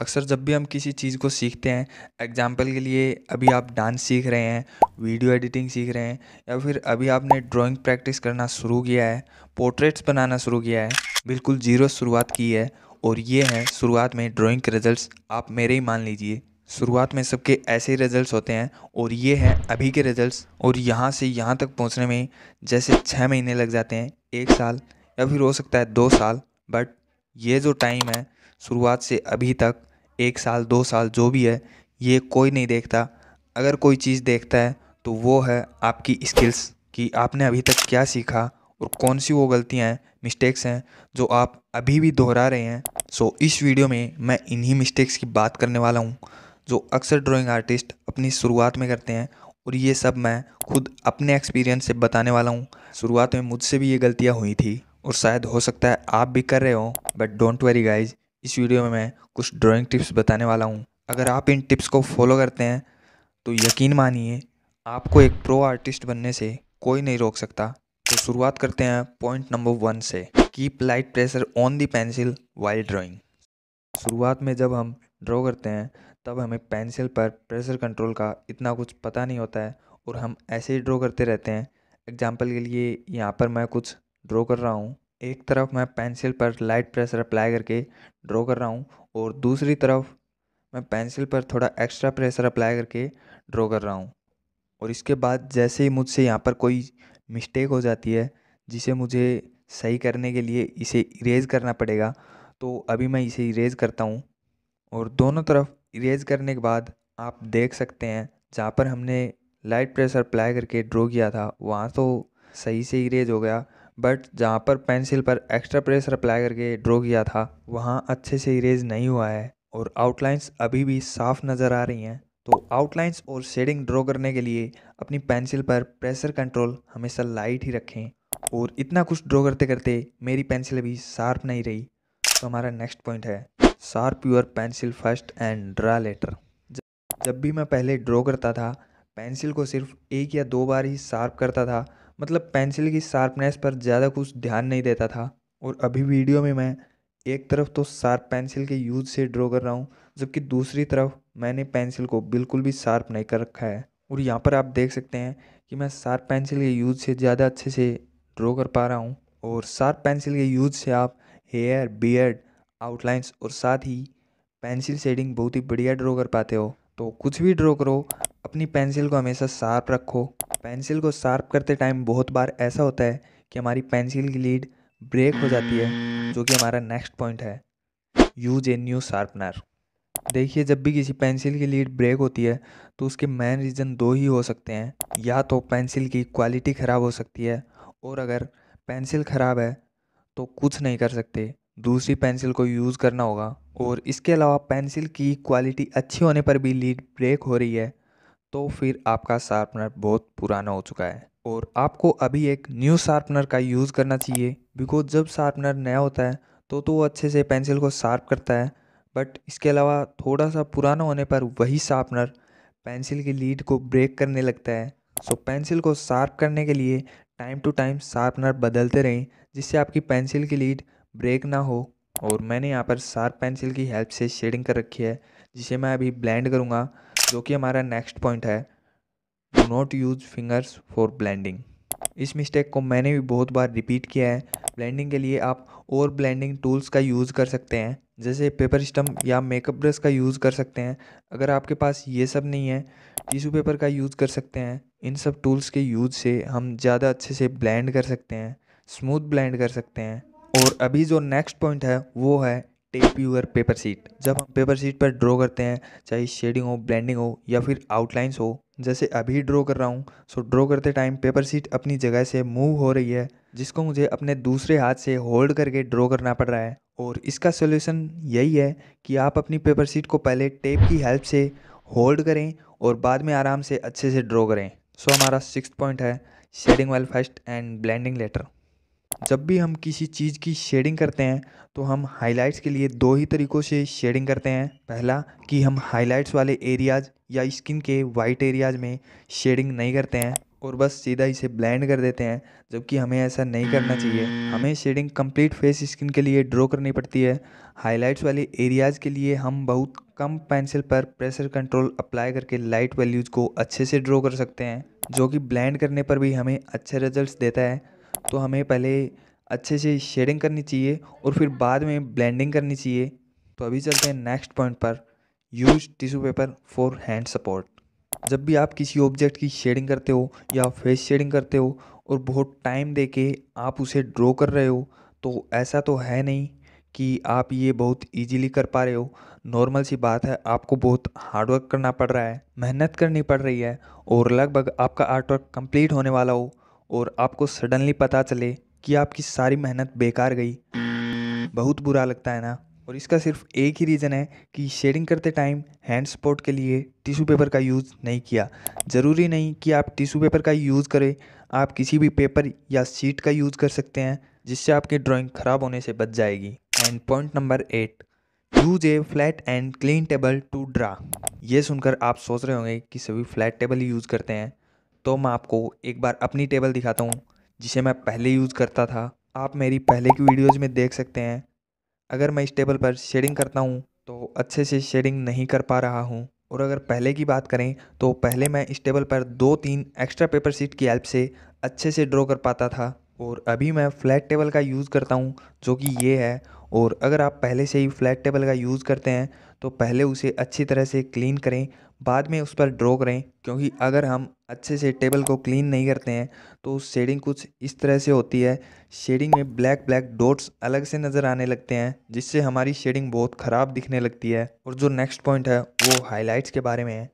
अक्सर जब भी हम किसी चीज़ को सीखते हैं एग्जाम्पल के लिए अभी आप डांस सीख रहे हैं वीडियो एडिटिंग सीख रहे हैं या फिर अभी आपने ड्राइंग प्रैक्टिस करना शुरू किया है पोर्ट्रेट्स बनाना शुरू किया है बिल्कुल जीरो शुरुआत की है और ये है शुरुआत में ड्राइंग के रिजल्ट्स आप मेरे ही मान लीजिए शुरुआत में सबके ऐसे ही रिजल्ट्स होते हैं और ये हैं अभी के रिजल्ट्स और यहाँ से यहाँ तक पहुँचने में जैसे छः महीने लग जाते हैं एक साल या फिर हो सकता है दो साल बट ये जो टाइम है शुरुआत से अभी तक एक साल दो साल जो भी है ये कोई नहीं देखता अगर कोई चीज़ देखता है तो वो है आपकी स्किल्स कि आपने अभी तक क्या सीखा और कौन सी वो गलतियाँ हैं मिस्टेक्स हैं जो आप अभी भी दोहरा रहे हैं सो इस वीडियो में मैं इन्हीं मिस्टेक्स की बात करने वाला हूँ जो अक्सर ड्राइंग आर्टिस्ट अपनी शुरुआत में करते हैं और ये सब मैं खुद अपने एक्सपीरियंस से बताने वाला हूँ शुरुआत में मुझसे भी ये गलतियाँ हुई थी और शायद हो सकता है आप भी कर रहे हो बट डोंट वरी गाइज इस वीडियो में मैं कुछ ड्राइंग टिप्स बताने वाला हूँ अगर आप इन टिप्स को फॉलो करते हैं तो यकीन मानिए आपको एक प्रो आर्टिस्ट बनने से कोई नहीं रोक सकता तो शुरुआत करते हैं पॉइंट नंबर वन से keep light pressure on the pencil while drawing शुरुआत में जब हम ड्रॉ करते हैं तब हमें पेंसिल पर प्रेशर कंट्रोल का इतना कुछ पता नहीं होता है और हम ऐसे ही ड्रॉ करते रहते हैं एग्जाम्पल के लिए यहाँ पर मैं कुछ ड्रॉ कर रहा हूँ एक तरफ मैं पेंसिल पर लाइट प्रेशर अप्लाई करके ड्रॉ कर रहा हूँ और दूसरी तरफ मैं पेंसिल पर थोड़ा एक्स्ट्रा प्रेशर अप्लाई करके ड्रॉ कर रहा हूँ और इसके बाद जैसे ही मुझसे यहाँ पर कोई मिस्टेक हो जाती है जिसे मुझे सही करने के लिए इसे इरेज़ करना पड़ेगा तो अभी मैं इसे इरेज़ करता हूँ और दोनों तरफ इरेज़ करने के बाद आप देख सकते हैं जहाँ पर हमने लाइट प्रेशर अप्लाई करके ड्रॉ किया था वहाँ तो सही से इरेज हो गया बट जहाँ पर पेंसिल पर एक्स्ट्रा प्रेशर अप्लाई करके ड्रॉ किया था वहाँ अच्छे से इरेज नहीं हुआ है और आउटलाइंस अभी भी साफ नज़र आ रही हैं तो आउटलाइंस और शेडिंग ड्रॉ करने के लिए अपनी पेंसिल पर प्रेशर कंट्रोल हमेशा लाइट ही रखें और इतना कुछ ड्रॉ करते करते मेरी पेंसिल अभी शार्प नहीं रही तो हमारा नेक्स्ट पॉइंट है sharp your pencil first and draw later जब भी मैं पहले ड्रॉ करता था पेंसिल को सिर्फ एक या दो बार ही शार्प करता था मतलब पेंसिल की शार्पनेस पर ज़्यादा कुछ ध्यान नहीं देता था और अभी वीडियो में मैं एक तरफ तो शार्प पेंसिल के यूज़ से ड्रॉ कर रहा हूँ जबकि दूसरी तरफ मैंने पेंसिल को बिल्कुल भी शार्प नहीं कर रखा है और यहाँ पर आप देख सकते हैं कि मैं शार्प पेंसिल के यूज़ से ज़्यादा अच्छे से ड्रॉ कर पा रहा हूँ और शार्प पेंसिल के यूज़ से आप हेयर बियर्ड आउटलाइंस और साथ ही पेंसिल शेडिंग बहुत ही बढ़िया ड्रॉ कर पाते हो तो कुछ भी ड्रॉ करो अपनी पेंसिल को हमेशा शार्प रखो पेंसिल को शार्प करते टाइम बहुत बार ऐसा होता है कि हमारी पेंसिल की लीड ब्रेक हो जाती है जो कि हमारा नेक्स्ट पॉइंट है यूज ए न्यू शार्पनर देखिए जब भी किसी पेंसिल की लीड ब्रेक होती है तो उसके मेन रीज़न दो ही हो सकते हैं या तो पेंसिल की क्वालिटी ख़राब हो सकती है और अगर पेंसिल ख़राब है तो कुछ नहीं कर सकते दूसरी पेंसिल को यूज़ करना होगा और इसके अलावा पेंसिल की क्वालिटी अच्छी होने पर भी लीड ब्रेक हो रही है तो फिर आपका शार्पनर बहुत पुराना हो चुका है और आपको अभी एक न्यू शार्पनर का यूज़ करना चाहिए बिकॉज जब शार्पनर नया होता है तो तो अच्छे से पेंसिल को शार्प करता है बट इसके अलावा थोड़ा सा पुराना होने पर वही शार्पनर पेंसिल की लीड को ब्रेक करने लगता है सो पेंसिल को शार्प करने के लिए टाइम टू टाइम शार्पनर बदलते रहें जिससे आपकी पेंसिल की लीड ब्रेक ना हो और मैंने यहाँ पर शार्प पेंसिल की हेल्प से शेडिंग कर रखी है जिसे मैं अभी ब्लेंड करूँगा जो कि हमारा नेक्स्ट पॉइंट है do not use fingers for blending इस मिस्टेक को मैंने भी बहुत बार रिपीट किया है ब्लेंडिंग के लिए आप और ब्लेंडिंग टूल्स का यूज़ कर सकते हैं जैसे पेपर स्टम या मेकअप ब्रश का यूज़ कर सकते हैं अगर आपके पास ये सब नहीं है टिश्यू पेपर का यूज़ कर सकते हैं इन सब टूल्स के यूज़ से हम ज़्यादा अच्छे से ब्लेंड कर सकते हैं स्मूथ ब्लेंड कर सकते हैं और अभी जो नेक्स्ट पॉइंट है वो है टेप यूअर पेपर सीट जब हम पेपर सीट पर ड्रॉ करते हैं चाहे शेडिंग हो ब्लेंडिंग हो या फिर आउटलाइंस हो जैसे अभी ड्रॉ कर रहा हूँ सो ड्रॉ करते टाइम पेपर सीट अपनी जगह से मूव हो रही है जिसको मुझे अपने दूसरे हाथ से होल्ड करके ड्रॉ करना पड़ रहा है और इसका सोल्यूशन यही है कि आप अपनी पेपर सीट को पहले टेप की हेल्प से होल्ड करें और बाद में आराम से अच्छे से ड्रॉ करें सो हमारा सिक्स पॉइंट है shading well first and blending later जब भी हम किसी चीज़ की शेडिंग करते हैं तो हम हाइलाइट्स के लिए दो ही तरीक़ों से शेडिंग करते हैं पहला कि हम हाइलाइट्स वाले एरियाज़ या स्किन के वाइट एरियाज़ में शेडिंग नहीं करते हैं और बस सीधा इसे ब्लेंड कर देते हैं जबकि हमें ऐसा नहीं करना चाहिए हमें शेडिंग कंप्लीट फेस स्किन के लिए ड्रॉ करनी पड़ती है हाइलाइट्स वाले एरियाज़ के लिए हम बहुत कम पेंसिल पर प्रेशर कंट्रोल अप्लाई करके लाइट वैल्यूज़ को अच्छे से ड्रॉ कर सकते हैं जो कि ब्लेंड करने पर भी हमें अच्छे रिजल्ट्स देता है तो हमें पहले अच्छे से शेडिंग करनी चाहिए और फिर बाद में ब्लेंडिंग करनी चाहिए तो अभी चलते हैं नेक्स्ट पॉइंट पर use tissue paper for hand support जब भी आप किसी ऑब्जेक्ट की शेडिंग करते हो या फेस शेडिंग करते हो और बहुत टाइम दे के आप उसे ड्रॉ कर रहे हो तो ऐसा तो है नहीं कि आप ये बहुत इजीली कर पा रहे हो नॉर्मल सी बात है आपको बहुत हार्डवर्क करना पड़ रहा है मेहनत करनी पड़ रही है और लगभग आपका आर्टवर्क कंप्लीट होने वाला हो और आपको सडनली पता चले कि आपकी सारी मेहनत बेकार गई बहुत बुरा लगता है ना और इसका सिर्फ एक ही रीज़न है कि शेडिंग करते टाइम हैंड सपोर्ट के लिए टिश्यू पेपर का यूज़ नहीं किया ज़रूरी नहीं कि आप टिश्यू पेपर का यूज़ करें आप किसी भी पेपर या शीट का यूज़ कर सकते हैं जिससे आपकी ड्राइंग ख़राब होने से बच जाएगी and point number eight use a flat and clean table to draw ये सुनकर आप सोच रहे होंगे कि सभी फ्लैट टेबल यूज़ करते हैं तो मैं आपको एक बार अपनी टेबल दिखाता हूँ जिसे मैं पहले यूज़ करता था आप मेरी पहले की वीडियोज़ में देख सकते हैं अगर मैं इस टेबल पर शेडिंग करता हूँ तो अच्छे से शेडिंग नहीं कर पा रहा हूँ और अगर पहले की बात करें तो पहले मैं इस टेबल पर दो तीन एक्स्ट्रा पेपर सीट की हेल्प से अच्छे से ड्रॉ कर पाता था और अभी मैं फ्लैट टेबल का यूज़ करता हूँ जो कि ये है और अगर आप पहले से ही फ्लैट टेबल का यूज़ करते हैं तो पहले उसे अच्छी तरह से क्लीन करें बाद में उस पर ड्रॉ करें क्योंकि अगर हम अच्छे से टेबल को क्लीन नहीं करते हैं तो शेडिंग कुछ इस तरह से होती है शेडिंग में ब्लैक ब्लैक डॉट्स अलग से नज़र आने लगते हैं जिससे हमारी शेडिंग बहुत ख़राब दिखने लगती है और जो नेक्स्ट पॉइंट है वो हाईलाइट्स के बारे में है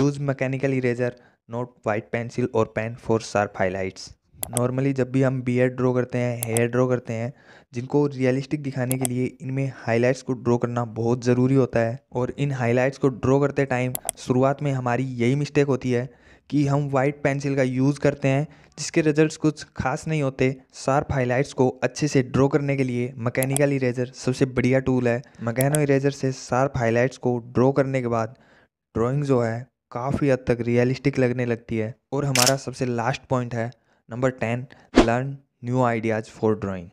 use mechanical eraser not white pencil और pen for sharp highlights normally जब भी हम एड ड्रॉ करते हैं हेयर ड्रॉ करते हैं जिनको रियलिस्टिक दिखाने के लिए इनमें हाईलाइट्स को ड्रॉ करना बहुत ज़रूरी होता है और इन हाईलाइट्स को ड्रॉ करते टाइम शुरुआत में हमारी यही मिस्टेक होती है कि हम वाइट पेंसिल का यूज़ करते हैं जिसके रिजल्ट्स कुछ खास नहीं होते शार्प हाईलाइट्स को अच्छे से ड्रॉ करने के लिए मैकेनिकल इरेजर सबसे बढ़िया टूल है मकैनो इरेजर से शार्प हाईलाइट्स को ड्रॉ करने के बाद ड्राइंग जो है काफ़ी हद तक रियलिस्टिक लगने लगती है और हमारा सबसे लास्ट पॉइंट है number ten learn new ideas for drawing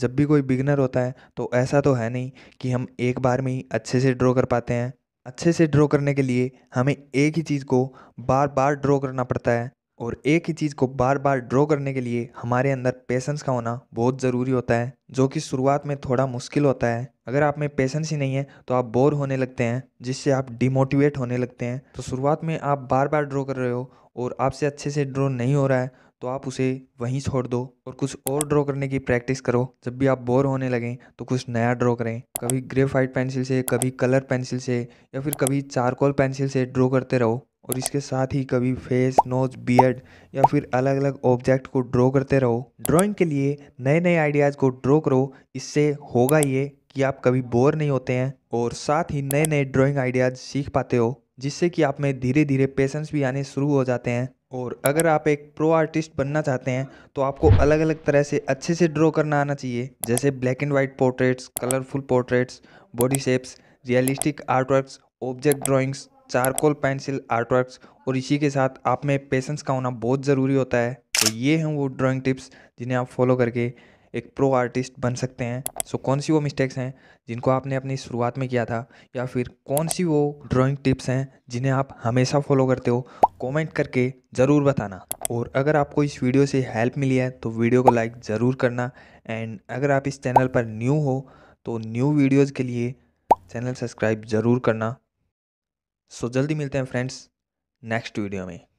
जब भी कोई बिगनर होता है तो ऐसा तो है नहीं कि हम एक बार में ही अच्छे से ड्रॉ कर पाते हैं अच्छे से ड्रॉ करने के लिए हमें एक ही चीज़ को बार बार ड्रॉ करना पड़ता है और एक ही चीज़ को बार बार ड्रॉ करने के लिए हमारे अंदर पेशेंस का होना बहुत ज़रूरी होता है जो कि शुरुआत में थोड़ा मुश्किल होता है अगर आप में पेशेंस ही नहीं है तो आप बोर होने लगते हैं जिससे आप डिमोटिवेट होने लगते हैं तो शुरुआत में आप बार बार ड्रॉ कर रहे हो और आपसे अच्छे से ड्रॉ नहीं हो रहा है तो आप उसे वहीं छोड़ दो और कुछ और ड्रॉ करने की प्रैक्टिस करो जब भी आप बोर होने लगें तो कुछ नया ड्रॉ करें कभी ग्रेफाइट पेंसिल से कभी कलर पेंसिल से या फिर कभी चारकोल पेंसिल से ड्रॉ करते रहो और इसके साथ ही कभी फेस नोज बियर्ड या फिर अलग अलग ऑब्जेक्ट को ड्रॉ करते रहो ड्राइंग के लिए नए नए आइडियाज़ को ड्रॉ करो इससे होगा ये कि आप कभी बोर नहीं होते हैं और साथ ही नए नए ड्राइंग आइडियाज़ सीख पाते हो जिससे कि आप में धीरे धीरे पेशेंस भी आने शुरू हो जाते हैं और अगर आप एक प्रो आर्टिस्ट बनना चाहते हैं तो आपको अलग अलग तरह से अच्छे से ड्रॉ करना आना चाहिए जैसे black and white portraits colourful portraits body shapes realistic artworks object drawings charcoal pencil artworks और इसी के साथ आप में पेशेंस का होना बहुत ज़रूरी होता है तो ये हैं वो ड्राइंग टिप्स जिन्हें आप फॉलो करके एक प्रो आर्टिस्ट बन सकते हैं सो कौन सी वो मिस्टेक्स हैं जिनको आपने अपनी शुरुआत में किया था या फिर कौन सी वो ड्राइंग टिप्स हैं जिन्हें आप हमेशा फॉलो करते हो कमेंट करके ज़रूर बताना और अगर आपको इस वीडियो से हेल्प मिली है तो वीडियो को लाइक ज़रूर करना एंड अगर आप इस चैनल पर न्यू हो तो न्यू वीडियोज़ के लिए चैनल सब्सक्राइब ज़रूर करना सो so, जल्दी मिलते हैं फ्रेंड्स नेक्स्ट वीडियो में